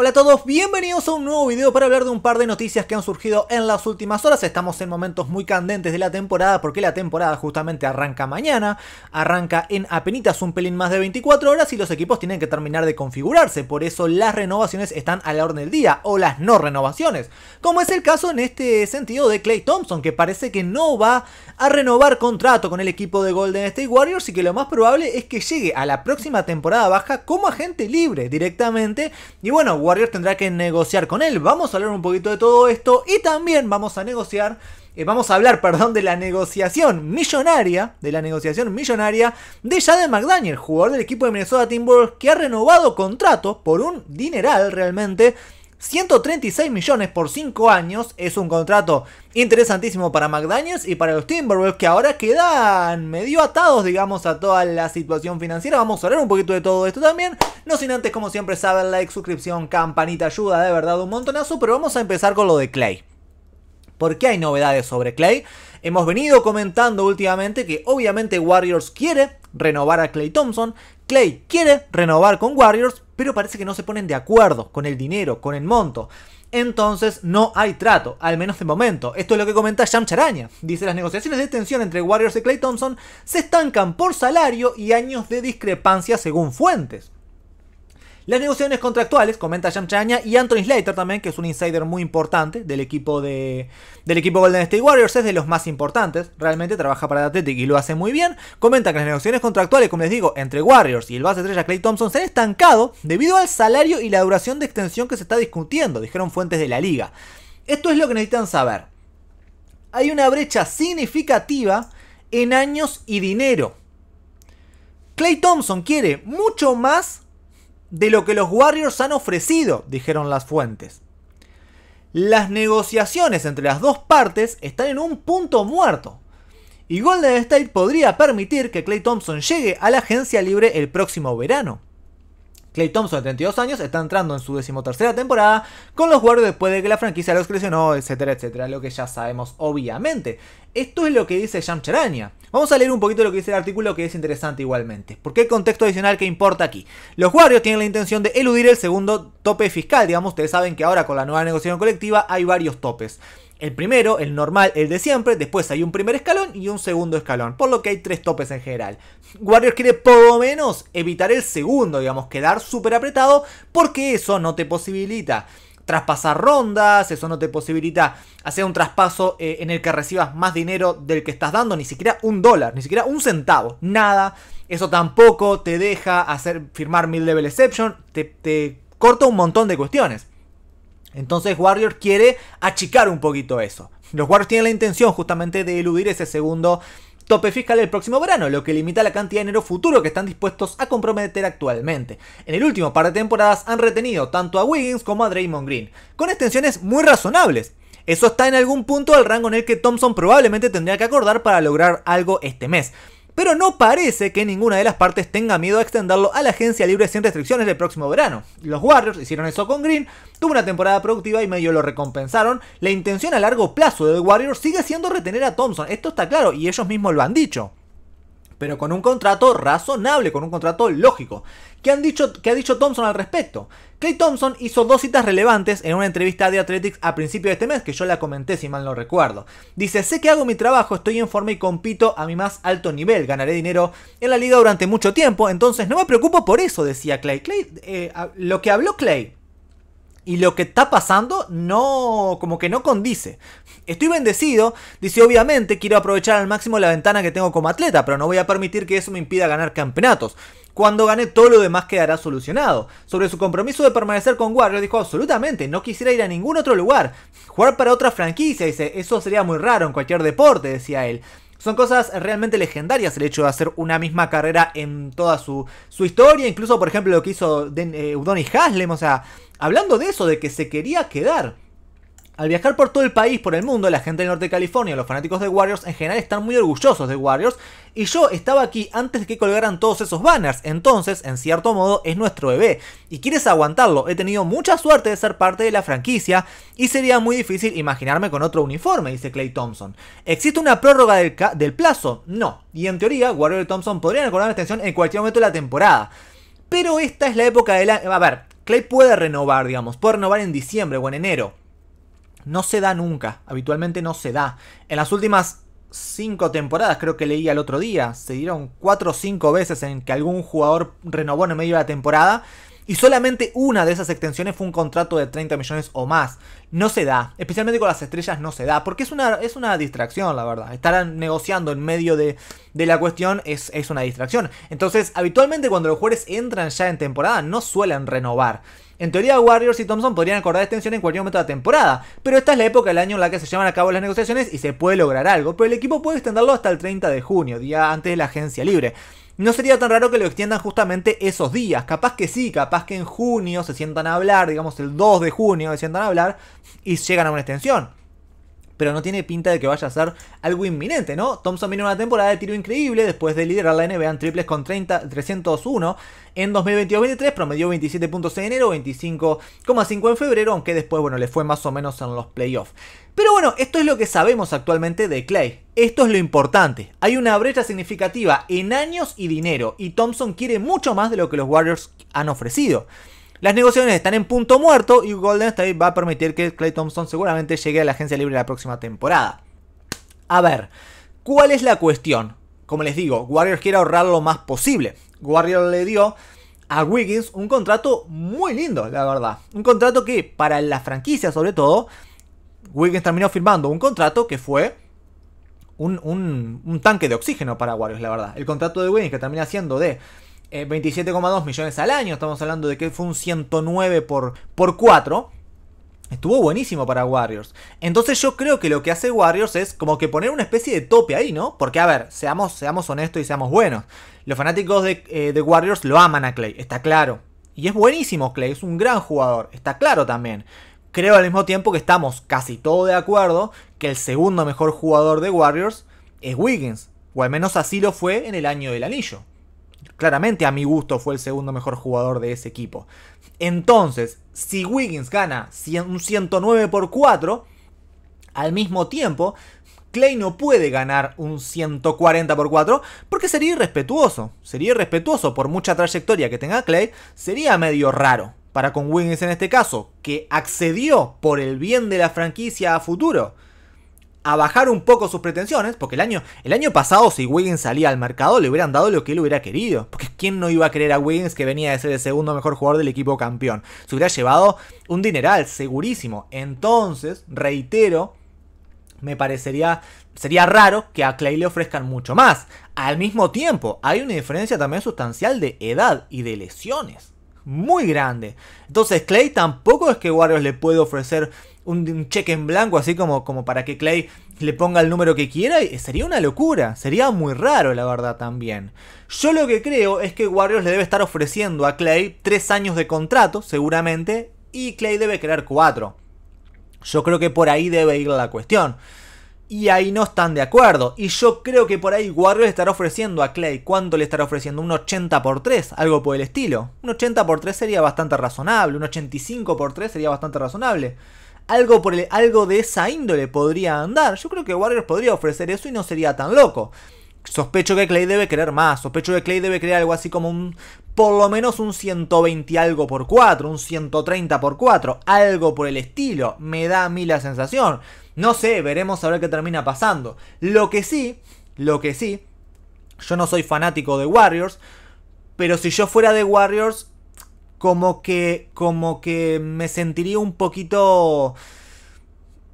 Hola a todos, bienvenidos a un nuevo video para hablar de un par de noticias que han surgido en las últimas horas. Estamos en momentos muy candentes de la temporada porque la temporada justamente arranca mañana, arranca en apenitas un pelín más de 24 horas y los equipos tienen que terminar de configurarse, por eso las renovaciones están a la orden del día o las no renovaciones, como es el caso en este sentido de Clay Thompson que parece que no va a renovar contrato con el equipo de Golden State Warriors y que lo más probable es que llegue a la próxima temporada baja como agente libre directamente y bueno, Warrior tendrá que negociar con él. Vamos a hablar un poquito de todo esto y también vamos a negociar eh, vamos a hablar, perdón, de la negociación millonaria, de la negociación millonaria de Jaden McDaniel, jugador del equipo de Minnesota Timberwolves que ha renovado contrato por un dineral realmente 136 millones por 5 años es un contrato interesantísimo para McDaniels y para los Timberwolves que ahora quedan medio atados, digamos, a toda la situación financiera. Vamos a hablar un poquito de todo esto también. No sin antes, como siempre, saber like, suscripción, campanita, ayuda de verdad un montonazo. Pero vamos a empezar con lo de Clay. ¿Por qué hay novedades sobre Clay. Hemos venido comentando últimamente que obviamente Warriors quiere renovar a Clay Thompson. Clay quiere renovar con Warriors, pero parece que no se ponen de acuerdo con el dinero, con el monto. Entonces no hay trato, al menos de momento. Esto es lo que comenta Sham Charaña. Dice las negociaciones de tensión entre Warriors y Clay Thompson se estancan por salario y años de discrepancia según fuentes. Las negociaciones contractuales, comenta Chaña y Anthony Slater también, que es un insider muy importante del equipo del equipo Golden State Warriors, es de los más importantes, realmente trabaja para el Athletic y lo hace muy bien. Comenta que las negociaciones contractuales, como les digo, entre Warriors y el base estrella Clay Thompson se han estancado debido al salario y la duración de extensión que se está discutiendo, dijeron fuentes de la liga. Esto es lo que necesitan saber. Hay una brecha significativa en años y dinero. Clay Thompson quiere mucho más de lo que los Warriors han ofrecido, dijeron las fuentes. Las negociaciones entre las dos partes están en un punto muerto. Y Golden State podría permitir que Clay Thompson llegue a la agencia libre el próximo verano. Clay Thompson, de 32 años, está entrando en su decimotercera temporada con los Warriors después de que la franquicia los crecionó, etcétera, etcétera, lo que ya sabemos obviamente. Esto es lo que dice Jam Charania. Vamos a leer un poquito lo que dice el artículo que es interesante igualmente, porque el contexto adicional que importa aquí. Los Warriors tienen la intención de eludir el segundo tope fiscal, digamos, ustedes saben que ahora con la nueva negociación colectiva hay varios topes el primero, el normal, el de siempre, después hay un primer escalón y un segundo escalón, por lo que hay tres topes en general. Warrior quiere por lo menos evitar el segundo, digamos, quedar súper apretado, porque eso no te posibilita traspasar rondas, eso no te posibilita hacer un traspaso eh, en el que recibas más dinero del que estás dando, ni siquiera un dólar, ni siquiera un centavo, nada. Eso tampoco te deja hacer, firmar mil level exception, te corta un montón de cuestiones. Entonces Warriors quiere achicar un poquito eso. Los Warriors tienen la intención justamente de eludir ese segundo tope fiscal el próximo verano, lo que limita la cantidad de dinero futuro que están dispuestos a comprometer actualmente. En el último par de temporadas han retenido tanto a Wiggins como a Draymond Green, con extensiones muy razonables. Eso está en algún punto al rango en el que Thompson probablemente tendría que acordar para lograr algo este mes pero no parece que ninguna de las partes tenga miedo a extenderlo a la agencia libre sin restricciones el próximo verano. Los Warriors hicieron eso con Green, tuvo una temporada productiva y medio lo recompensaron. La intención a largo plazo de Warriors sigue siendo retener a Thompson, esto está claro y ellos mismos lo han dicho pero con un contrato razonable, con un contrato lógico. ¿Qué, han dicho, ha dicho Thompson al respecto? Clay Thompson hizo dos citas relevantes en una entrevista de Athletics a principio de este mes, que yo la comenté si mal no recuerdo. Dice, sé que hago mi trabajo, estoy en forma y compito a mi más alto nivel, ganaré dinero en la liga durante mucho tiempo, entonces no me preocupo por eso, decía Clay. Eh, lo que habló Clay y lo que está pasando no, como que no condice. Estoy bendecido, dice obviamente quiero aprovechar al máximo la ventana que tengo como atleta, pero no voy a permitir que eso me impida ganar campeonatos. Cuando gane todo lo demás quedará solucionado. Sobre su compromiso de permanecer con Warriors, dijo absolutamente, no quisiera ir a ningún otro lugar. Jugar para otra franquicia, dice, eso sería muy raro en cualquier deporte, decía él. Son cosas realmente legendarias el hecho de hacer una misma carrera en toda su, historia, incluso por ejemplo lo que hizo Den, y eh, Haslem, o sea, hablando de eso, de que se quería quedar. Al viajar por todo el país, por el mundo, la gente del norte de California, los fanáticos de Warriors en general están muy orgullosos de Warriors. Y yo estaba aquí antes de que colgaran todos esos banners. Entonces, en cierto modo, es nuestro bebé. Y quieres aguantarlo. He tenido mucha suerte de ser parte de la franquicia. Y sería muy difícil imaginarme con otro uniforme, dice Clay Thompson. ¿Existe una prórroga del, plazo? No. Y en teoría, Warrior y Thompson podrían acordar la extensión en cualquier momento de la temporada. Pero esta es la época de la... A ver, Clay puede renovar, digamos, puede renovar en diciembre o en enero. No se da nunca, habitualmente no se da. En las últimas cinco temporadas, creo que leí al otro día, se dieron cuatro o cinco veces en que algún jugador renovó en medio de la temporada y solamente una de esas extensiones fue un contrato de 30 millones o más. No se da, especialmente con las estrellas no se da, porque es una, es una distracción, la verdad. Estar negociando en medio de, la cuestión es, es una distracción. Entonces, habitualmente cuando los jugadores entran ya en temporada, no suelen renovar. En teoría, Warriors y Thompson podrían acordar extensión en cualquier momento de la temporada, pero esta es la época del año en la que se llevan a cabo las negociaciones y se puede lograr algo, pero el equipo puede extenderlo hasta el 30 de junio, día antes de la agencia libre no sería tan raro que lo extiendan justamente esos días. Capaz que sí, capaz que en junio se sientan a hablar, digamos el 2 de junio se sientan a hablar y llegan a una extensión pero no tiene pinta de que vaya a ser algo inminente, ¿no? Thompson viene una temporada de tiro increíble después de liderar la NBA en triples con 30, 301 en 2022-23, promedió 27 puntos en enero, 25,5 en febrero, aunque después, bueno, le fue más o menos en los playoffs. Pero bueno, esto es lo que sabemos actualmente de Clay. Esto es lo importante. Hay una brecha significativa en años y dinero, y Thompson quiere mucho más de lo que los Warriors han ofrecido. Las negociaciones están en punto muerto y Golden State va a permitir que Clay Thompson seguramente llegue a la agencia libre la próxima temporada. A ver, ¿cuál es la cuestión? Como les digo, Warriors quiere ahorrar lo más posible. Warriors le dio a Wiggins un contrato muy lindo, la verdad. Un contrato que para la franquicia sobre todo, Wiggins terminó firmando un contrato que fue un, tanque de oxígeno para Warriors, la verdad. El contrato de Wiggins que termina siendo de 27,2 eh, millones al año. Estamos hablando de que fue un 109 por, por 4. Estuvo buenísimo para Warriors. Entonces yo creo que lo que hace Warriors es como que poner una especie de tope ahí, ¿no? Porque, a ver, seamos, seamos honestos y seamos buenos. Los fanáticos de, eh, de Warriors lo aman a Clay, está claro. Y es buenísimo Clay, es un gran jugador, está claro también. Creo al mismo tiempo que estamos casi todos de acuerdo que el segundo mejor jugador de Warriors es Wiggins. O al menos así lo fue en el año del anillo claramente a mi gusto fue el segundo mejor jugador de ese equipo. Entonces, si Wiggins gana un 109 por 4, al mismo tiempo, Clay no puede ganar un 140 por 4 porque sería irrespetuoso. Sería irrespetuoso por mucha trayectoria que tenga Clay, sería medio raro para con Wiggins en este caso, que accedió por el bien de la franquicia a futuro a bajar un poco sus pretensiones, porque el año, el año pasado si Wiggins salía al mercado le hubieran dado lo que él hubiera querido, porque ¿quién no iba a querer a Wiggins que venía de ser el segundo mejor jugador del equipo campeón? Se hubiera llevado un dineral, segurísimo. Entonces, reitero, me parecería sería raro que a Clay le ofrezcan mucho más. Al mismo tiempo, hay una diferencia también sustancial de edad y de lesiones muy grande. Entonces Clay tampoco es que Warriors le puede ofrecer un, cheque en blanco así como, como para que Clay le ponga el número que quiera. Sería una locura, sería muy raro la verdad también. Yo lo que creo es que Warriors le debe estar ofreciendo a Clay tres años de contrato seguramente y Clay debe crear cuatro. Yo creo que por ahí debe ir la cuestión. Y ahí no están de acuerdo. Y yo creo que por ahí Warriors estará ofreciendo a Clay. ¿Cuánto le estará ofreciendo? ¿Un 80 por 3? Algo por el estilo. Un 80 por 3 sería bastante razonable. Un 85 por 3 sería bastante razonable. Algo, por el, algo de esa índole podría andar. Yo creo que Warriors podría ofrecer eso y no sería tan loco. Sospecho que Clay debe querer más. Sospecho que Clay debe querer algo así como un. Por lo menos un 120 algo por 4. Un 130 por 4. Algo por el estilo. Me da a mí la sensación. No sé, veremos a ver qué termina pasando. Lo que sí, lo que sí, yo no soy fanático de Warriors, pero si yo fuera de Warriors, como que, como que me sentiría un poquito...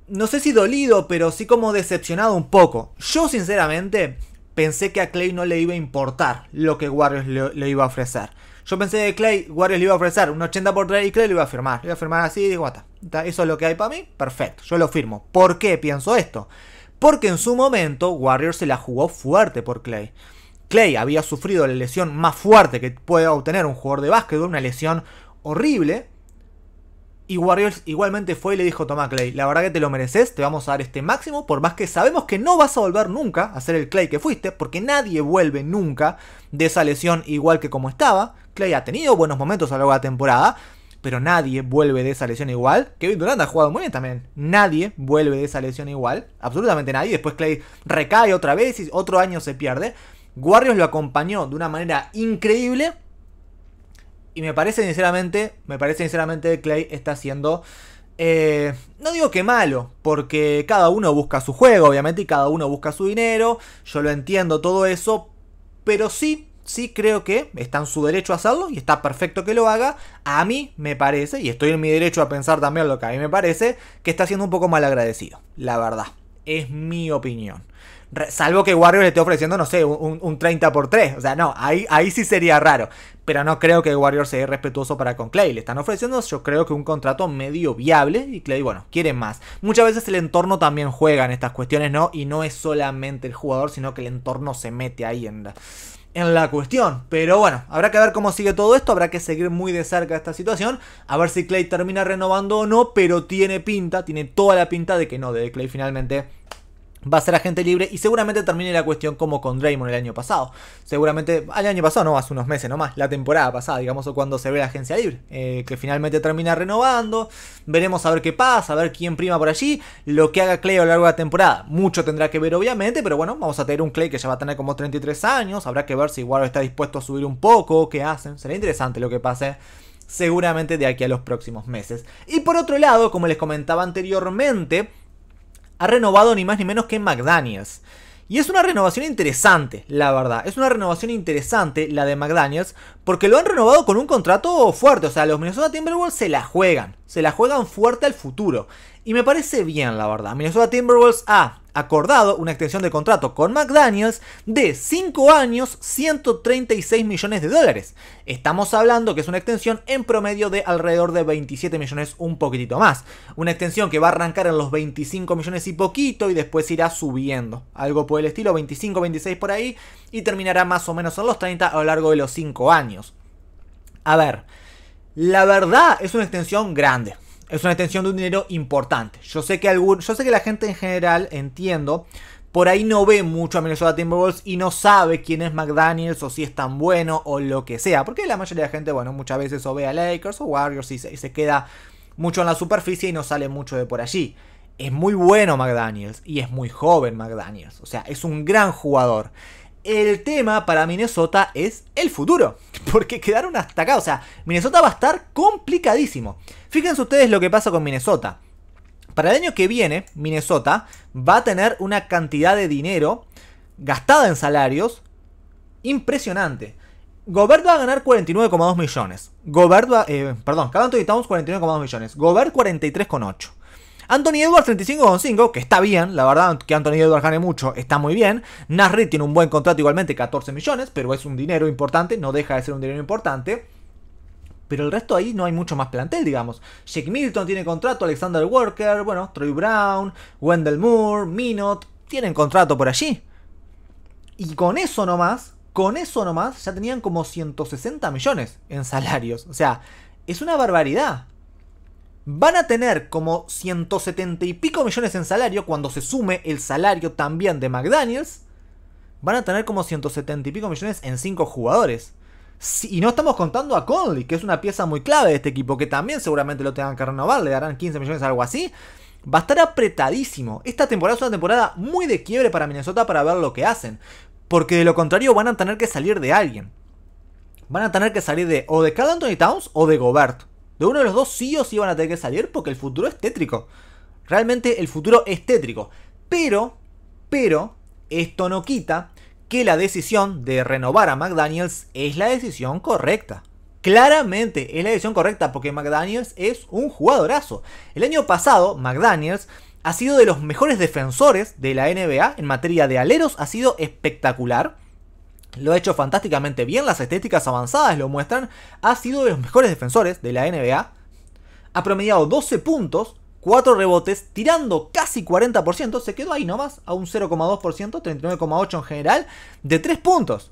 No sé si dolido, pero sí como decepcionado un poco. Yo sinceramente pensé que a Clay no le iba a importar lo que Warriors le, le iba a ofrecer. Yo pensé que Clay Warriors le iba a ofrecer un 80 por 3 y Clay le iba a firmar. Le iba a firmar así y digo, está, eso es lo que hay para mí, perfecto, yo lo firmo. ¿Por qué pienso esto? Porque en su momento Warriors se la jugó fuerte por Clay. Clay había sufrido la lesión más fuerte que puede obtener un jugador de básquetbol, una lesión horrible, y Warriors igualmente fue y le dijo, toma Clay, la verdad que te lo mereces, te vamos a dar este máximo, por más que sabemos que no vas a volver nunca a ser el Clay que fuiste, porque nadie vuelve nunca de esa lesión igual que como estaba. Clay ha tenido buenos momentos a lo largo de la temporada, pero nadie vuelve de esa lesión igual. Kevin Durant ha jugado muy bien también. Nadie vuelve de esa lesión igual, absolutamente nadie. Después Clay recae otra vez y otro año se pierde. Warriors lo acompañó de una manera increíble y me parece sinceramente, me parece sinceramente que Clay está siendo... Eh, no digo que malo, porque cada uno busca su juego, obviamente, y cada uno busca su dinero, yo lo entiendo todo eso, pero sí, sí creo que está en su derecho a hacerlo y está perfecto que lo haga. A mí me parece, y estoy en mi derecho a pensar también lo que a mí me parece, que está siendo un poco mal agradecido, la verdad. Es mi opinión. Salvo que Warrior le esté ofreciendo, no sé, un, 30 por 3. O sea, no, ahí, ahí sí sería raro. Pero no creo que Warriors sea respetuoso para con Clay. Le están ofreciendo, yo creo que un contrato medio viable. Y Clay, bueno, quiere más. Muchas veces el entorno también juega en estas cuestiones, ¿no? Y no es solamente el jugador, sino que el entorno se mete ahí en la, en la cuestión. Pero bueno, habrá que ver cómo sigue todo esto, habrá que seguir muy de cerca esta situación, a ver si Clay termina renovando o no, pero tiene pinta, tiene toda la pinta de que no, de que Clay finalmente va a ser agente libre y seguramente termine la cuestión como con Draymond el año pasado. Seguramente, al año pasado, no, hace unos meses nomás, la temporada pasada, digamos, o cuando se ve la agencia libre, eh, que finalmente termina renovando. Veremos a ver qué pasa, a ver quién prima por allí, lo que haga Clay a lo largo de la temporada. Mucho tendrá que ver, obviamente, pero bueno, vamos a tener un Clay que ya va a tener como 33 años, habrá que ver si igual está dispuesto a subir un poco, qué hacen, será interesante lo que pase seguramente de aquí a los próximos meses. Y por otro lado, como les comentaba anteriormente, ha renovado ni más ni menos que McDaniels. Y es una renovación interesante, la verdad. Es una renovación interesante la de McDaniels porque lo han renovado con un contrato fuerte. O sea, los Minnesota Timberwolves se la juegan. Se la juegan fuerte al futuro. Y me parece bien, la verdad. Minnesota Timberwolves ha acordado una extensión de contrato con McDaniels de 5 años, 136 millones de dólares. Estamos hablando que es una extensión en promedio de alrededor de 27 millones, un poquitito más. Una extensión que va a arrancar en los 25 millones y poquito y después irá subiendo. Algo por el estilo, 25, 26 por ahí. Y terminará más o menos en los 30 a lo largo de los 5 años. A ver, la verdad es una extensión grande. Es una extensión de un dinero importante. Yo sé que algún, yo sé que la gente en general entiendo, por ahí no ve mucho a Minnesota Timberwolves y no sabe quién es McDaniels o si es tan bueno o lo que sea. Porque la mayoría de la gente, bueno, muchas veces o ve a Lakers o Warriors y se, y se queda mucho en la superficie y no sale mucho de por allí. Es muy bueno McDaniels y es muy joven McDaniels. O sea, es un gran jugador el tema para Minnesota es el futuro. Porque quedaron hasta acá. O sea, Minnesota va a estar complicadísimo. Fíjense ustedes lo que pasa con Minnesota. Para el año que viene, Minnesota va a tener una cantidad de dinero gastada en salarios impresionante. Gobert va a ganar 49,2 millones. Gobert va, eh, perdón, cada tanto Towns 49,2 millones. Gobert 43,8. Anthony Edwards 35,5, que está bien, la verdad que Anthony Edwards gane mucho, está muy bien. Nasri tiene un buen contrato igualmente, 14 millones, pero es un dinero importante, no deja de ser un dinero importante. Pero el resto ahí no hay mucho más plantel, digamos. Jake Milton tiene contrato, Alexander Walker, bueno, Troy Brown, Wendell Moore, Minot, tienen contrato por allí. Y con eso nomás, con eso nomás, ya tenían como 160 millones en salarios. O sea, es una barbaridad van a tener como 170 y pico millones en salario, cuando se sume el salario también de McDaniels, van a tener como 170 y pico millones en 5 jugadores. y no estamos contando a Conley, que es una pieza muy clave de este equipo, que también seguramente lo tengan que renovar, le darán 15 millones o algo así. Va a estar apretadísimo. Esta temporada es una temporada muy de quiebre para Minnesota para ver lo que hacen. Porque de lo contrario van a tener que salir de alguien. Van a tener que salir de o de Carl Anthony Towns o de Gobert de uno de los dos sí o sí van a tener que salir porque el futuro es tétrico. Realmente el futuro es tétrico. Pero, pero, esto no quita que la decisión de renovar a McDaniels es la decisión correcta. Claramente es la decisión correcta porque McDaniels es un jugadorazo. El año pasado, McDaniels ha sido de los mejores defensores de la NBA en materia de aleros, ha sido espectacular. Lo ha hecho fantásticamente bien, las estéticas avanzadas lo muestran. Ha sido de los mejores defensores de la NBA. Ha promediado 12 puntos, 4 rebotes, tirando casi 40%. Se quedó ahí nomás, a un 0,2%, 39,8% en general, de 3 puntos.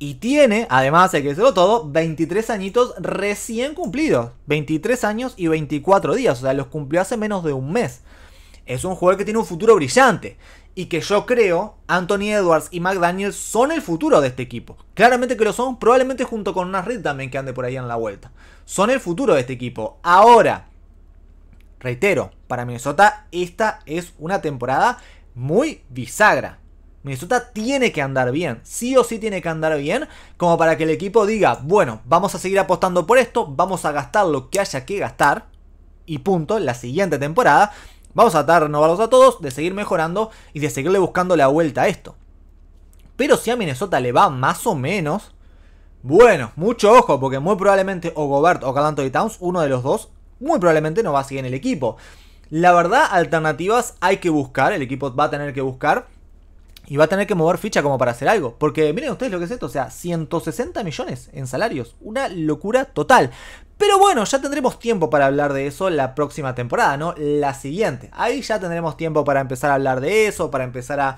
Y tiene, además hay que decirlo todo, 23 añitos recién cumplidos. 23 años y 24 días, o sea, los cumplió hace menos de un mes. Es un jugador que tiene un futuro brillante y que yo creo Anthony Edwards y McDaniel son el futuro de este equipo. Claramente que lo son, probablemente junto con red también que ande por ahí en la vuelta. Son el futuro de este equipo. Ahora, reitero, para Minnesota esta es una temporada muy bisagra. Minnesota tiene que andar bien, sí o sí tiene que andar bien, como para que el equipo diga, bueno, vamos a seguir apostando por esto, vamos a gastar lo que haya que gastar, y punto, la siguiente temporada, Vamos a tratar de renovarlos a todos, de seguir mejorando y de seguirle buscando la vuelta a esto. Pero si a Minnesota le va más o menos, bueno, mucho ojo, porque muy probablemente o Gobert o Calanto y Towns, uno de los dos, muy probablemente no va a seguir en el equipo. La verdad, alternativas hay que buscar, el equipo va a tener que buscar y va a tener que mover ficha como para hacer algo. Porque miren ustedes lo que es esto, o sea, 160 millones en salarios, una locura total. Pero bueno, ya tendremos tiempo para hablar de eso la próxima temporada, ¿no? La siguiente. Ahí ya tendremos tiempo para empezar a hablar de eso, para empezar a,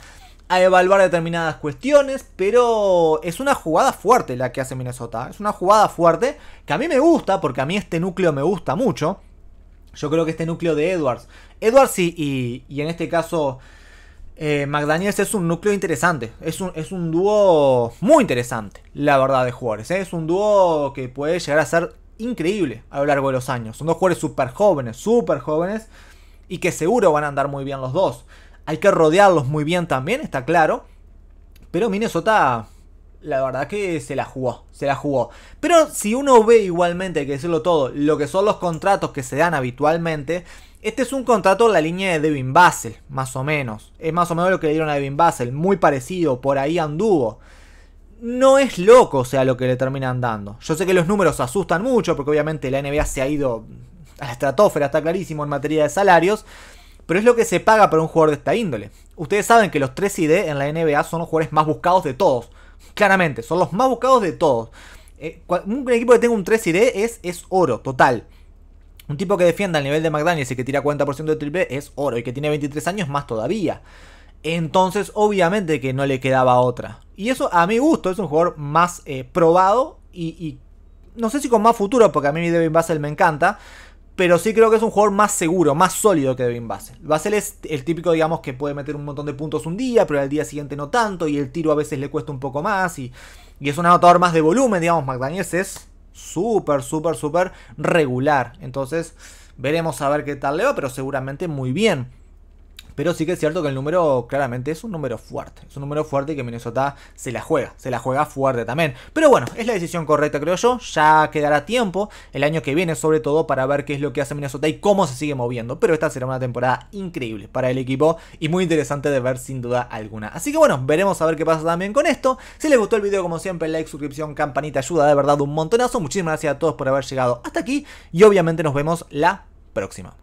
evaluar determinadas cuestiones, pero es una jugada fuerte la que hace Minnesota. Es una jugada fuerte que a mí me gusta, porque a mí este núcleo me gusta mucho. Yo creo que este núcleo de Edwards. Edwards y, y, en este caso eh, McDaniels es un núcleo interesante. Es un, es un dúo muy interesante, la verdad, de jugadores. ¿eh? Es un dúo que puede llegar a ser increíble a lo largo de los años. Son dos jugadores súper jóvenes, súper jóvenes, y que seguro van a andar muy bien los dos. Hay que rodearlos muy bien también, está claro. Pero Minnesota, la verdad que se la jugó, se la jugó. Pero si uno ve igualmente, hay que decirlo todo, lo que son los contratos que se dan habitualmente, este es un contrato en la línea de Devin Basel, más o menos. Es más o menos lo que le dieron a Devin Basel, muy parecido, por ahí anduvo no es loco, o sea, lo que le terminan dando. Yo sé que los números asustan mucho, porque obviamente la NBA se ha ido a la estratosfera, está clarísimo en materia de salarios, pero es lo que se paga para un jugador de esta índole. Ustedes saben que los 3 ID en la NBA son los jugadores más buscados de todos, claramente, son los más buscados de todos. Eh, un equipo que tenga un 3 ID es, es oro, total. Un tipo que defienda el nivel de McDaniels y que tira 40% de triple es oro, y que tiene 23 años más todavía. Entonces, obviamente que no le quedaba otra. Y eso, a mi gusto, es un jugador más eh, probado y, no sé si con más futuro, porque a mí Devin Basel me encanta. Pero sí creo que es un jugador más seguro, más sólido que Devin Basel. Basel es el típico, digamos, que puede meter un montón de puntos un día, pero al día siguiente no tanto, y el tiro a veces le cuesta un poco más, y, y es un anotador más de volumen, digamos. McDaniels es súper, súper, súper regular. Entonces, veremos a ver qué tal le va, pero seguramente muy bien. Pero sí que es cierto que el número claramente es un número fuerte. Es un número fuerte que Minnesota se la juega. Se la juega fuerte también. Pero bueno, es la decisión correcta creo yo. Ya quedará tiempo el año que viene sobre todo para ver qué es lo que hace Minnesota y cómo se sigue moviendo. Pero esta será una temporada increíble para el equipo y muy interesante de ver sin duda alguna. Así que bueno, veremos a ver qué pasa también con esto. Si les gustó el video como siempre, like, suscripción, campanita ayuda de verdad un montonazo. Muchísimas gracias a todos por haber llegado hasta aquí y obviamente nos vemos la próxima.